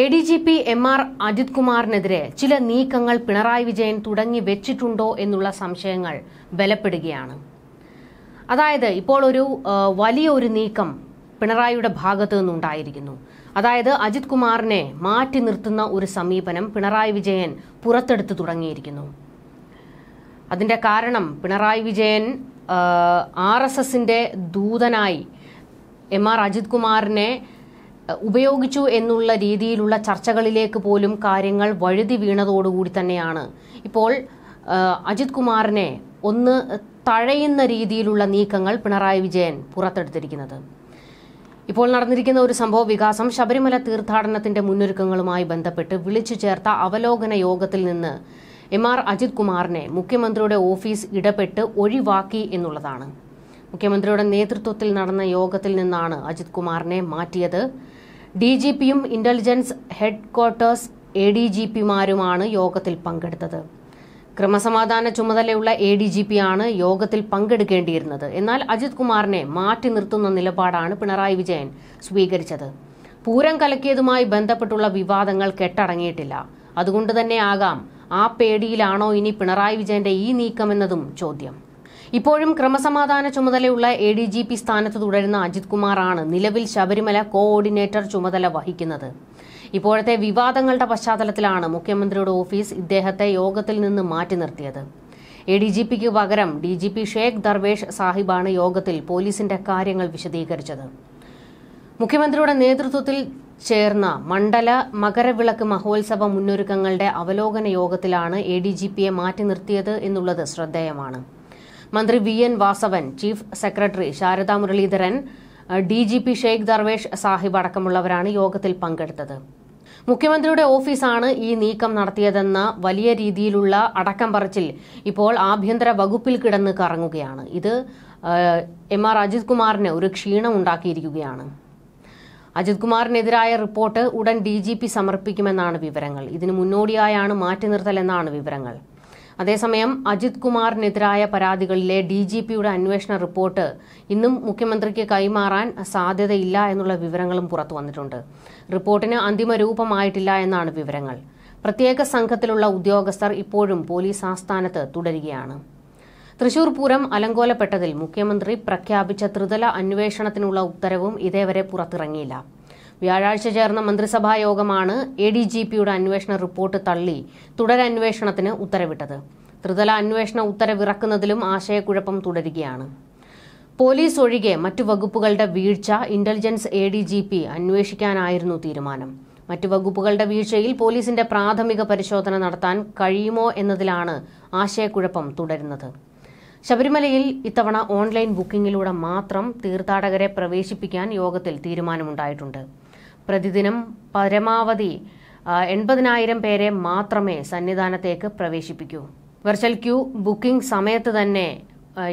A D G P M R Ajith കുമാറിനെതിരെ ചില നീക്കങ്ങൾ പിണറായി വിജയൻ തുടങ്ങി വെച്ചിട്ടുണ്ടോ എന്നുള്ള സംശയങ്ങൾ ബലപ്പെടുകയാണ് അതായത് ഇപ്പോൾ ഒരു വലിയ ഒരു നീക്കം പിണറായിയുടെ ഭാഗത്തു നിന്നുണ്ടായിരിക്കുന്നു അതായത് അജിത് കുമാറിനെ മാറ്റി നിർത്തുന്ന ഒരു സമീപനം പിണറായി വിജയൻ പുറത്തെടുത്ത് തുടങ്ങിയിരിക്കുന്നു അതിന്റെ കാരണം പിണറായി വിജയൻ ആർ എസ് എസിന്റെ ദൂതനായി എം ആർ അജിത് കുമാറിനെ ഉപയോഗിച്ചു എന്നുള്ള രീതിയിലുള്ള ചർച്ചകളിലേക്ക് പോലും കാര്യങ്ങൾ വഴുതി വീണതോടുകൂടി തന്നെയാണ് ഇപ്പോൾ അജിത് കുമാറിനെ ഒന്ന് തഴയുന്ന രീതിയിലുള്ള നീക്കങ്ങൾ പിണറായി വിജയൻ പുറത്തെടുത്തിരിക്കുന്നത് ഇപ്പോൾ നടന്നിരിക്കുന്ന ഒരു സംഭവ വികാസം ശബരിമല തീർത്ഥാടനത്തിന്റെ മുന്നൊരുക്കങ്ങളുമായി ബന്ധപ്പെട്ട് വിളിച്ചു ചേർത്ത അവലോകന യോഗത്തിൽ നിന്ന് എം ആർ അജിത് കുമാറിനെ മുഖ്യമന്ത്രിയുടെ ഓഫീസ് ഇടപെട്ട് ഒഴിവാക്കി എന്നുള്ളതാണ് മുഖ്യമന്ത്രിയുടെ നേതൃത്വത്തിൽ നടന്ന യോഗത്തിൽ നിന്നാണ് അജിത് കുമാറിനെ മാറ്റിയത് ഡി ജി പിയും intelligence headquarters A D G പിമാരുമാണ് യോഗത്തിൽ പങ്കെടുത്തത് ക്രമസമാധാന ചുമതലയുള്ള എ ഡി ജി പി ആണ് യോഗത്തിൽ പങ്കെടുക്കേണ്ടിയിരുന്നത് എന്നാൽ അജിത് കുമാറിനെ മാറ്റി നിർത്തുന്ന നിലപാടാണ് പിണറായി വിജയൻ സ്വീകരിച്ചത് പൂരം കലക്കിയതുമായി ബന്ധപ്പെട്ടുള്ള വിവാദങ്ങൾ കെട്ടടങ്ങിയിട്ടില്ല അതുകൊണ്ട് തന്നെ ആകാം ആ പേടിയിലാണോ ഇനി പിണറായി വിജയന്റെ ഈ നീക്കമെന്നതും ചോദ്യം ഇപ്പോഴും ക്രമസമാധാന ചുമതലയുള്ള എ ഡി ജി പി സ്ഥാനത്ത് തുടരുന്ന അജിത് കുമാറാണ് നിലവിൽ ശബരിമല കോഓർഡിനേറ്റർ ചുമതല വഹിക്കുന്നത് ഇപ്പോഴത്തെ വിവാദങ്ങളുടെ പശ്ചാത്തലത്തിലാണ് മുഖ്യമന്ത്രിയുടെ ഓഫീസ് ഇദ്ദേഹത്തെ യോഗത്തിൽ നിന്ന് മാറ്റി നിർത്തിയത് എ ഡി ജി പിക്ക് പകരം D G P Shaikh Darvesh സാഹിബാണ് യോഗത്തിൽ പോലീസിന്റെ കാര്യങ്ങൾ വിശദീകരിച്ചത് മുഖ്യമന്ത്രിയുടെ നേതൃത്വത്തിൽ ചേർന്ന മണ്ഡല മകരവിളക്ക് മഹോത്സവ മുന്നൊരുക്കങ്ങളുടെ അവലോകന യോഗത്തിലാണ് എ ഡി ജി പിയെ മാറ്റി നിർത്തിയത് എന്നുള്ളത് ശ്രദ്ധേയമാണ് മന്ത്രി V N Vasavan chief secretary Sharada Muraleedharan D G P Shaikh Darvesh Sahib അടക്കമുള്ളവരാണ് യോഗത്തിൽ പങ്കെടുത്തത് മുഖ്യമന്ത്രിയുടെ ഓഫീസാണ് ഈ നീക്കം നടത്തിയതെന്ന വലിയ രീതിയിലുള്ള അടക്കം പറച്ചിൽ ഇപ്പോൾ ആഭ്യന്തര വകുപ്പിൽ കിടന്ന് കറങ്ങുകയാണ് ഇത് എം ആർ അജിത് കുമാറിന് ഒരു ക്ഷീണം ഉണ്ടാക്കിയിരിക്കുകയാണ് അജിത് കുമാറിനെതിരായ റിപ്പോർട്ട് ഉടൻ ഡി സമർപ്പിക്കുമെന്നാണ് വിവരങ്ങൾ ഇതിന് മുന്നോടിയായാണ് മാറ്റി നിർത്തലെന്നാണ് വിവരങ്ങൾ അതേസമയം അജിത് കുമാറിനെതിരായ പരാതികളിലെ ഡി ജി പിയുടെ അന്വേഷണ റിപ്പോർട്ട് ഇന്നും മുഖ്യമന്ത്രിക്ക് കൈമാറാൻ സാധ്യതയില്ല എന്നുള്ള വിവരങ്ങളും പുറത്തു വന്നിട്ടുണ്ട് റിപ്പോർട്ടിന് അന്തിമ രൂപമായിട്ടില്ല എന്നാണ് വിവരങ്ങൾ പ്രത്യേക സംഘത്തിലുള്ള ഉദ്യോഗസ്ഥർ ഇപ്പോഴും പോലീസ് ആസ്ഥാനത്ത് തുടരുകയാണ് തൃശൂർ പൂരം അലങ്കോലപ്പെട്ടതിൽ മുഖ്യമന്ത്രി പ്രഖ്യാപിച്ച ത്രിതല അന്വേഷണത്തിനുള്ള ഉത്തരവും ഇതേവരെ പുറത്തിറങ്ങിയില്ല വ്യാഴാഴ്ച ചേർന്ന മന്ത്രിസഭാ യോഗമാണ് എ ഡി ജി പിയുടെ അന്വേഷണ റിപ്പോർട്ട് തള്ളി തുടരന്വേഷണത്തിന് ഉത്തരവിട്ടത് ത്രിതല അന്വേഷണ ഉത്തരവിറക്കുന്നതിലും ആശയക്കുഴപ്പം തുടരുകയാണ് പോലീസ് ഒഴികെ മറ്റു വകുപ്പുകളുടെ വീഴ്ച intelligence A D G P അന്വേഷിക്കാനായിരുന്നു തീരുമാനം മറ്റു വകുപ്പുകളുടെ വീഴ്ചയിൽ പോലീസിന്റെ പ്രാഥമിക പരിശോധന നടത്താൻ കഴിയുമോ എന്നതിലാണ് ആശയക്കുഴപ്പം തുടരുന്നത് ശബരിമലയിൽ ഇത്തവണ ഓൺലൈൻ ബുക്കിംഗിലൂടെ മാത്രം തീർത്ഥാടകരെ പ്രവേശിപ്പിക്കാൻ യോഗത്തിൽ തീരുമാനമുണ്ടായിട്ടുണ്ട് പ്രതിദിനം പരമാവധി എൺപതിനായിരം പേരെ മാത്രമേ സന്നിധാനത്തേക്ക് പ്രവേശിപ്പിക്കൂ വെർച്വൽ ക്യൂ ബുക്കിംഗ് സമയത്ത് തന്നെ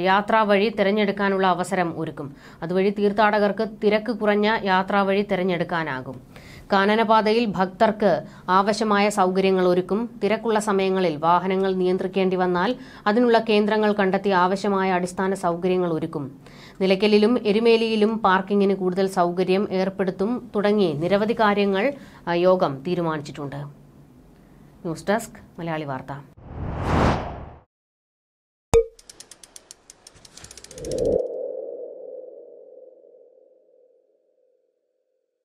യാത്രാ വഴി തിരഞ്ഞെടുക്കാനുള്ള അവസരം ഒരുക്കും അതുവഴി തീർത്ഥാടകർക്ക് തിരക്ക് കുറഞ്ഞ യാത്രാ വഴി തിരഞ്ഞെടുക്കാനാകും കാനനപാതയിൽ ഭക്തർക്ക് ആവശ്യമായ സൗകര്യങ്ങൾ ഒരുക്കും തിരക്കുള്ള സമയങ്ങളിൽ വാഹനങ്ങൾ നിയന്ത്രിക്കേണ്ടി വന്നാൽ അതിനുള്ള കേന്ദ്രങ്ങൾ കണ്ടെത്തി ആവശ്യമായ അടിസ്ഥാന സൗകര്യങ്ങൾ ഒരുക്കും നിലയ്ക്കലിലും എരുമേലിയിലും പാർക്കിങ്ങിന് കൂടുതൽ സൗകര്യം ഏർപ്പെടുത്തും തുടങ്ങി നിരവധി കാര്യങ്ങൾ യോഗം തീരുമാനിച്ചിട്ടുണ്ട് ന്യൂസ് ഡെസ്ക് മലയാളി വാർത്ത you